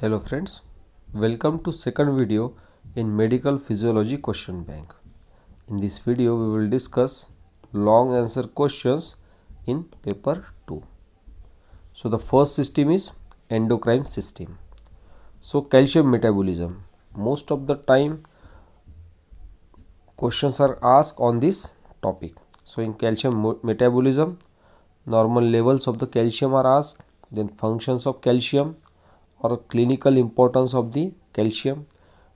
hello friends welcome to second video in medical physiology question bank in this video we will discuss long answer questions in paper 2 so the first system is endocrine system so calcium metabolism most of the time questions are asked on this topic so in calcium metabolism normal levels of the calcium are asked then functions of calcium or clinical importance of the calcium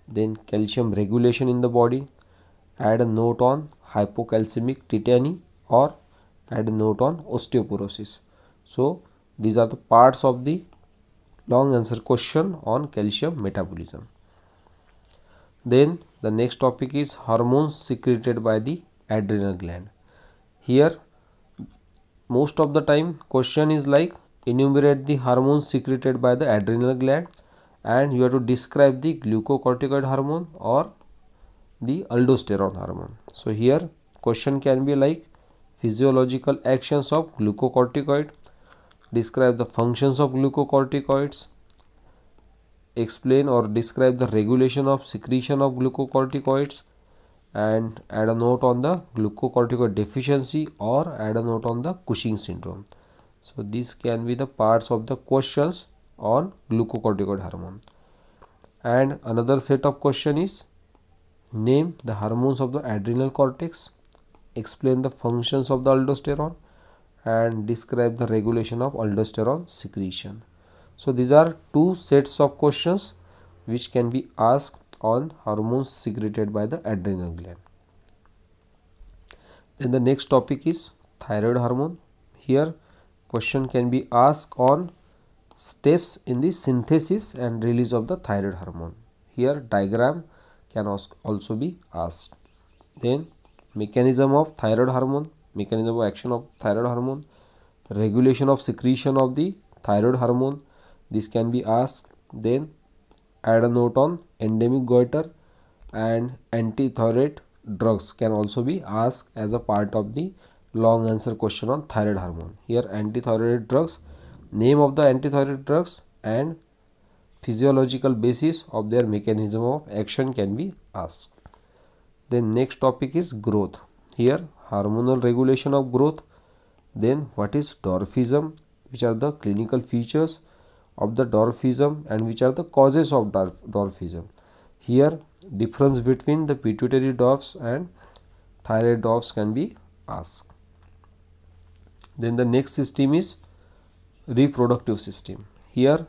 then calcium regulation in the body add a note on hypocalcemic tetany or add a note on osteoporosis so these are the parts of the long answer question on calcium metabolism then the next topic is hormones secreted by the adrenal gland here most of the time question is like enumerate the hormones secreted by the adrenal gland and you have to describe the glucocorticoid hormone or the aldosterone hormone. So here question can be like physiological actions of glucocorticoid, describe the functions of glucocorticoids, explain or describe the regulation of secretion of glucocorticoids and add a note on the glucocorticoid deficiency or add a note on the Cushing syndrome. So these can be the parts of the questions on glucocorticoid hormone. And another set of question is name the hormones of the adrenal cortex, explain the functions of the aldosterone and describe the regulation of aldosterone secretion. So these are two sets of questions which can be asked on hormones secreted by the adrenal gland. Then the next topic is thyroid hormone. Here question can be asked on steps in the synthesis and release of the thyroid hormone here diagram can also be asked then mechanism of thyroid hormone mechanism of action of thyroid hormone regulation of secretion of the thyroid hormone this can be asked then add a note on endemic goiter and antithyroid drugs can also be asked as a part of the long answer question on thyroid hormone. Here antithyroid drugs, name of the antithyroid drugs and physiological basis of their mechanism of action can be asked. Then next topic is growth. Here hormonal regulation of growth. Then what is dwarfism? Which are the clinical features of the dwarfism and which are the causes of dwarfism. Here difference between the pituitary dwarfs and thyroid dwarfs can be asked. Then the next system is reproductive system. Here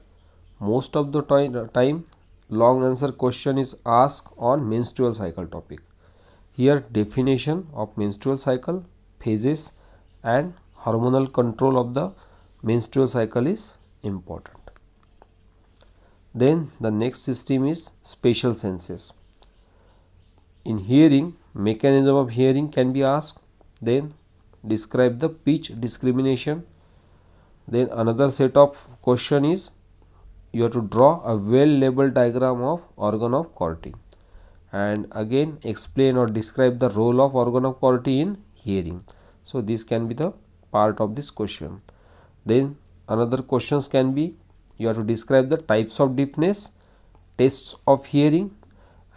most of the time long answer question is asked on menstrual cycle topic. Here definition of menstrual cycle, phases and hormonal control of the menstrual cycle is important. Then the next system is spatial senses. In hearing, mechanism of hearing can be asked. Then describe the pitch discrimination then another set of question is you have to draw a well labeled diagram of organ of Corti and again explain or describe the role of organ of Corti in hearing so this can be the part of this question then another questions can be you have to describe the types of deafness tests of hearing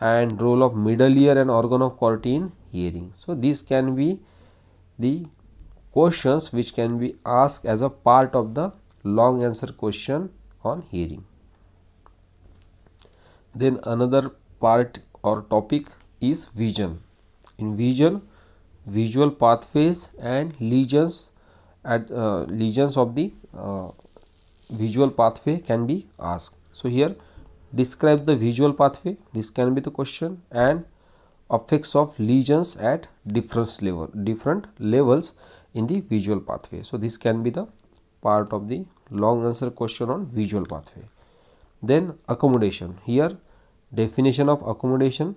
and role of middle ear and organ of Corti in hearing so this can be the questions which can be asked as a part of the long answer question on hearing. Then another part or topic is vision. In vision, visual pathways and lesions at uh, lesions of the uh, visual pathway can be asked. So here describe the visual pathway this can be the question and effects of lesions at different level different levels in the visual pathway so this can be the part of the long answer question on visual pathway then accommodation here definition of accommodation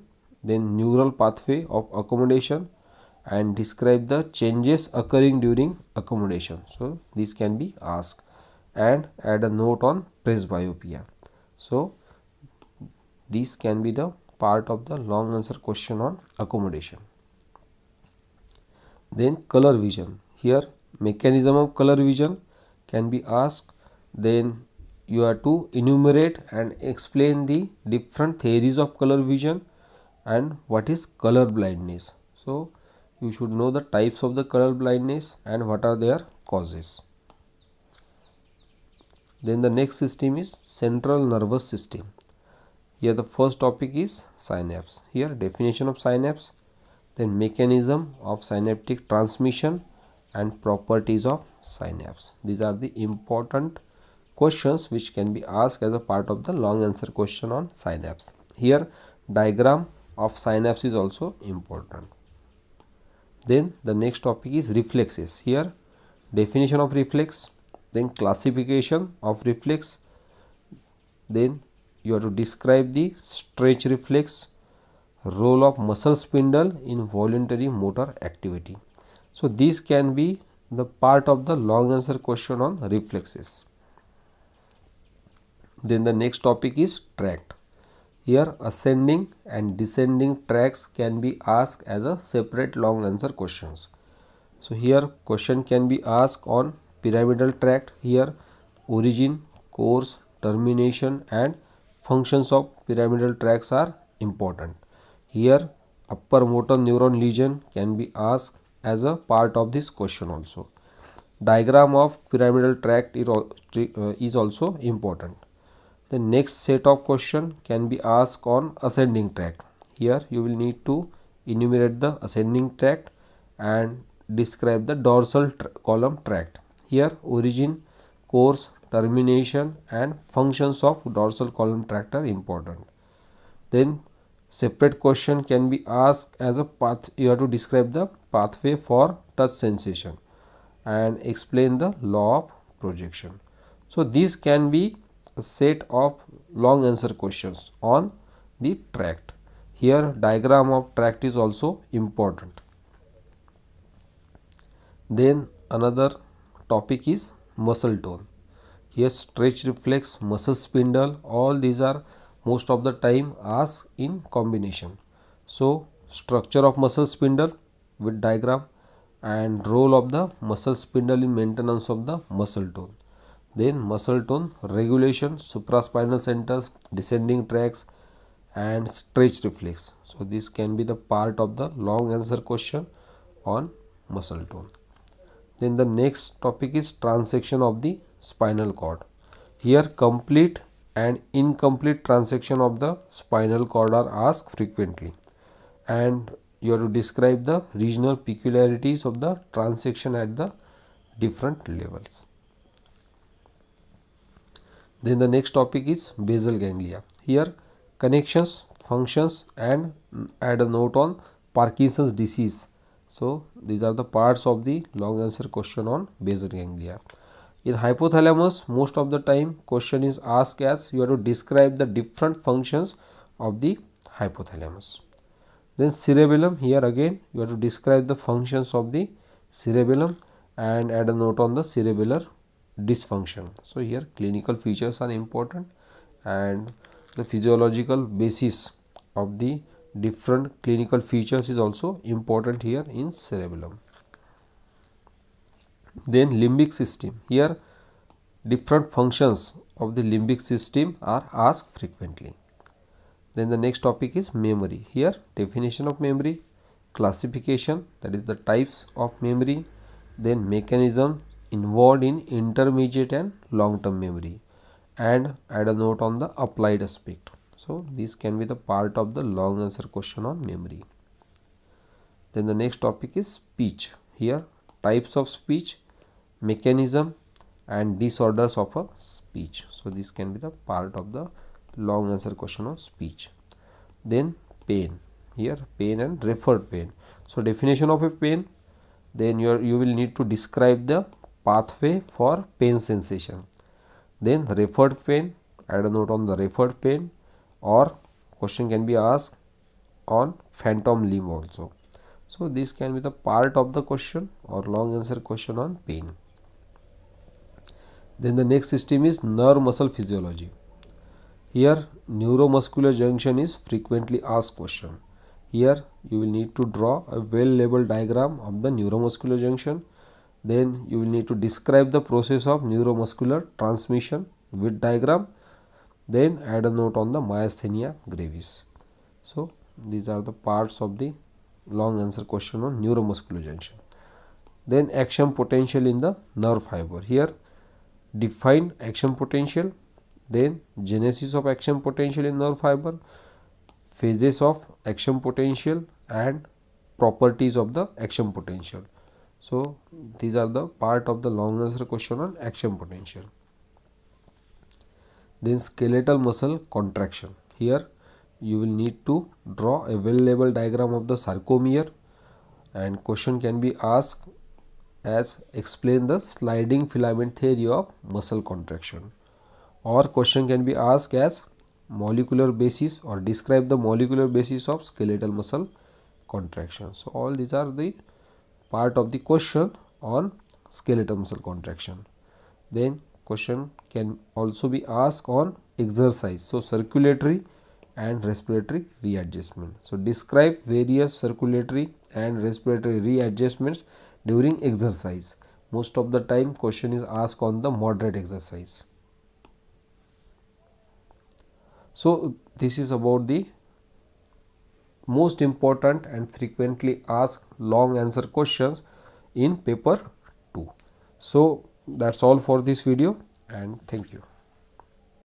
then neural pathway of accommodation and describe the changes occurring during accommodation so this can be asked and add a note on presbyopia so this can be the part of the long answer question on accommodation then color vision here mechanism of color vision can be asked then you are to enumerate and explain the different theories of color vision and what is color blindness so you should know the types of the color blindness and what are their causes then the next system is central nervous system here the first topic is synapse here definition of synapse then mechanism of synaptic transmission and properties of synapse. These are the important questions which can be asked as a part of the long answer question on synapse. Here diagram of synapse is also important. Then the next topic is reflexes. Here definition of reflex, then classification of reflex, then you have to describe the stretch reflex, role of muscle spindle in voluntary motor activity. So these can be the part of the long answer question on reflexes. Then the next topic is tract. Here ascending and descending tracks can be asked as a separate long answer questions. So here question can be asked on pyramidal tract here origin, course, termination and functions of pyramidal tracts are important. Here upper motor neuron lesion can be asked as a part of this question also. Diagram of pyramidal tract uh, is also important. The next set of question can be asked on ascending tract. Here you will need to enumerate the ascending tract and describe the dorsal tra column tract. Here origin, course, termination and functions of dorsal column tract are important. Then separate question can be asked as a path you have to describe the pathway for touch sensation and explain the law of projection so these can be a set of long answer questions on the tract here diagram of tract is also important then another topic is muscle tone here stretch reflex muscle spindle all these are most of the time as in combination. So structure of muscle spindle with diagram and role of the muscle spindle in maintenance of the muscle tone. Then muscle tone regulation, supraspinal centers, descending tracks and stretch reflex. So this can be the part of the long answer question on muscle tone. Then the next topic is transection of the spinal cord. Here complete and incomplete transection of the spinal cord are asked frequently and you have to describe the regional peculiarities of the transection at the different levels. Then the next topic is basal ganglia. Here connections, functions and add a note on Parkinson's disease. So these are the parts of the long answer question on basal ganglia. In hypothalamus, most of the time question is asked as you have to describe the different functions of the hypothalamus. Then cerebellum, here again you have to describe the functions of the cerebellum and add a note on the cerebellar dysfunction. So here clinical features are important and the physiological basis of the different clinical features is also important here in cerebellum. Then limbic system. Here different functions of the limbic system are asked frequently. Then the next topic is memory. Here definition of memory, classification that is the types of memory, then mechanism involved in intermediate and long term memory and add a note on the applied aspect. So this can be the part of the long answer question on memory. Then the next topic is speech. Here types of speech mechanism and disorders of a speech so this can be the part of the long answer question of speech then pain here pain and referred pain so definition of a pain then you you will need to describe the pathway for pain sensation then referred pain add a note on the referred pain or question can be asked on phantom limb also so this can be the part of the question or long answer question on pain then the next system is nerve muscle physiology. Here neuromuscular junction is frequently asked question. Here you will need to draw a well labeled diagram of the neuromuscular junction. Then you will need to describe the process of neuromuscular transmission with diagram. Then add a note on the myasthenia gravis. So these are the parts of the long answer question on neuromuscular junction. Then action potential in the nerve fiber. Here define action potential then genesis of action potential in nerve fiber phases of action potential and properties of the action potential so these are the part of the long answer question on action potential then skeletal muscle contraction here you will need to draw a well labeled diagram of the sarcomere and question can be asked as explain the sliding filament theory of muscle contraction or question can be asked as molecular basis or describe the molecular basis of skeletal muscle contraction so all these are the part of the question on skeletal muscle contraction then question can also be asked on exercise so circulatory and respiratory readjustment so describe various circulatory and respiratory readjustments during exercise. Most of the time question is asked on the moderate exercise. So this is about the most important and frequently asked long answer questions in paper 2. So that's all for this video and thank you.